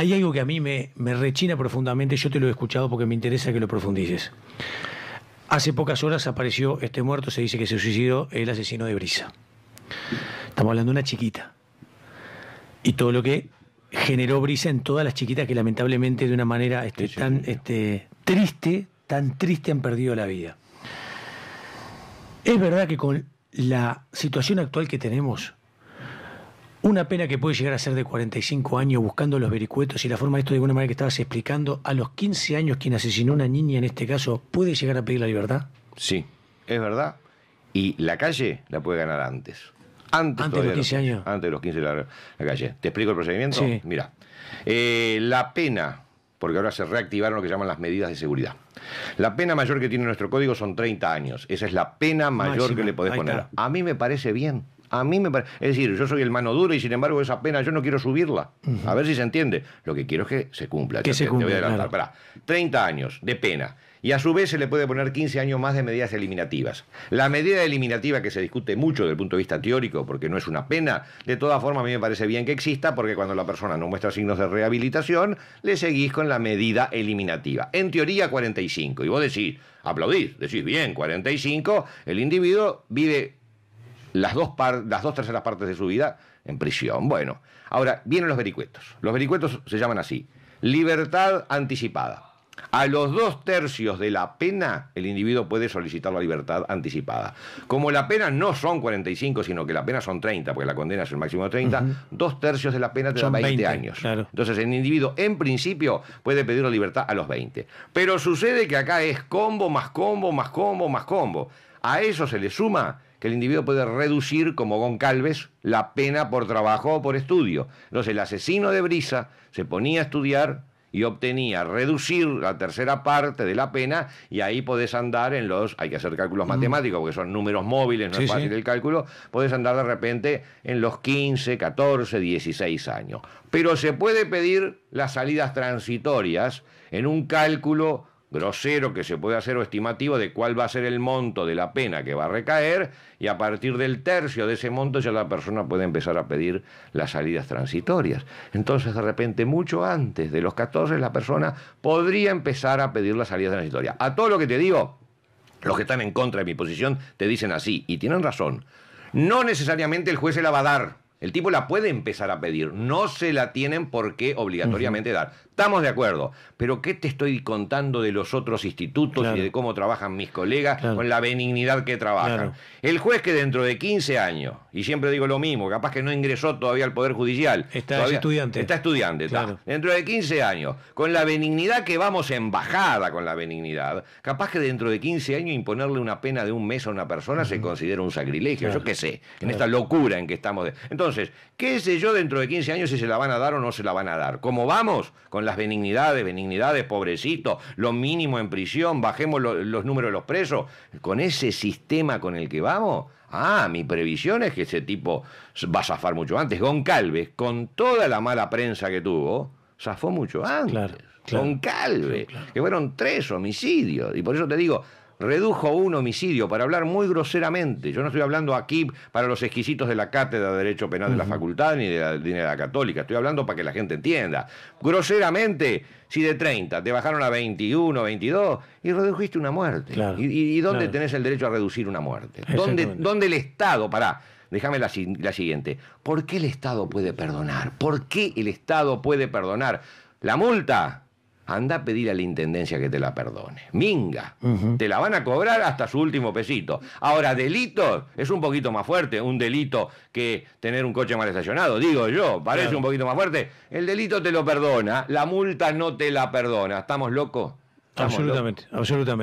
hay algo que a mí me, rechina profundamente, yo te lo he escuchado porque me interesa que lo profundices. Hace pocas horas apareció este muerto, se dice que se suicidó el asesino de Brisa. Estamos hablando de una chiquita. Y todo lo que generó Brisa en todas las chiquitas que lamentablemente de una manera este, tan este, triste, tan triste han perdido la vida. Es verdad que con la situación actual que tenemos, una pena que puede llegar a ser de 45 años buscando los vericuetos y la forma de esto de alguna manera que estabas explicando, a los 15 años quien asesinó a una niña en este caso puede llegar a pedir la libertad. Sí, es verdad. Y la calle la puede ganar antes. Antes, de los 15 años. Antes de los 15 la, calle. ¿Te explico el procedimiento? Sí. Mira, eh, la pena, porque ahora se reactivaron lo que llaman las medidas de seguridad. La pena mayor que tiene nuestro código son 30 años. Esa es la pena mayor que le podés poner. A mí me parece bien. A mí me parece. Es decir, yo soy el mano duro y sin embargo esa pena yo no quiero subirla. A ver si se entiende. Lo que quiero es que se cumpla. Que se cumpla. voy a 30 años de pena. Y a su vez se le puede poner 15 años más de medidas eliminativas. La medida eliminativa que se discute mucho desde el punto de vista teórico, porque no es una pena, de todas formas a mí me parece bien que exista, porque cuando la persona no muestra signos de rehabilitación, le seguís con la medida eliminativa. En teoría 45. Y vos decís, aplaudís, decís bien, 45, el individuo vive las dos, las dos terceras partes de su vida en prisión. Bueno, ahora vienen los vericuetos. Los vericuetos se llaman así. Libertad anticipada. A los dos tercios de la pena, el individuo puede solicitar la libertad anticipada. Como la pena no son 45, sino que la pena son 30, porque la condena es el máximo de 30, dos tercios de la pena te son 20, años. Entonces, el individuo, en principio, puede pedir la libertad a los 20. Pero sucede que acá es combo más combo más combo más combo. A eso se le suma que el individuo puede reducir, como Goncalves, la pena por trabajo o por estudio. Entonces, el asesino de Brisa se ponía a estudiar y obtenía reducir la tercera parte de la pena y ahí podés andar en los, hay que hacer cálculos mm. matemáticos porque son números móviles, no es fácil el cálculo, podés andar de repente en los 15, 14, 16 años. Pero se puede pedir las salidas transitorias en un cálculo grosero que se puede hacer o estimativo de cuál va a ser el monto de la pena que va a recaer y a partir del tercio de ese monto ya la persona puede empezar a pedir las salidas transitorias. Entonces de repente mucho antes de los 14 la persona podría empezar a pedir las salidas transitorias. A todo lo que te digo, los que están en contra de mi posición te dicen así y tienen razón. No necesariamente el juez se la va a dar el tipo la puede empezar a pedir, no se la tienen por qué obligatoriamente dar. Estamos de acuerdo, pero ¿qué te estoy contando de los otros institutos y de cómo trabajan mis colegas con la benignidad que trabajan? El juez que dentro de 15 años, y siempre digo lo mismo, capaz que no ingresó todavía al Poder Judicial. Está estudiante. Está estudiante, Dentro de 15 años, con la benignidad que vamos en bajada con la benignidad, capaz que dentro de 15 años imponerle una pena de un mes a una persona se considera un sacrilegio, yo qué sé, en esta locura en que estamos. Entonces, entonces, qué sé yo dentro de 15 años si se la van a dar o no se la van a dar. ¿Cómo vamos? Con las benignidades, benignidades, pobrecito, lo mínimo en prisión, bajemos los números de los presos. Con ese sistema con el que vamos, Ah, mi previsión es que ese tipo va a zafar mucho antes. Goncalves, con toda la mala prensa que tuvo, zafó mucho antes. Goncalves, que fueron tres homicidios. Y por eso te digo, redujo un homicidio, para hablar muy groseramente. Yo no estoy hablando aquí para los exquisitos de la cátedra de Derecho Penal de la Facultad ni de la, Católica, estoy hablando para que la gente entienda. Groseramente, si de 30 te bajaron a 21, 22 y redujiste una muerte. ¿Y, dónde tenés el derecho a reducir una muerte? ¿Dónde, ¿Dónde el Estado, pará, déjame la siguiente, ¿por qué el Estado puede perdonar? ¿Por qué el Estado puede perdonar? La multa, anda a pedir a la intendencia que te la perdone. Minga, te la van a cobrar hasta su último pesito. Ahora, delito es un poquito más fuerte, un delito que tener un coche mal estacionado, digo yo, parece un poquito más fuerte. El delito te lo perdona, la multa no te la perdona. ¿Estamos locos? absolutamente, absolutamente.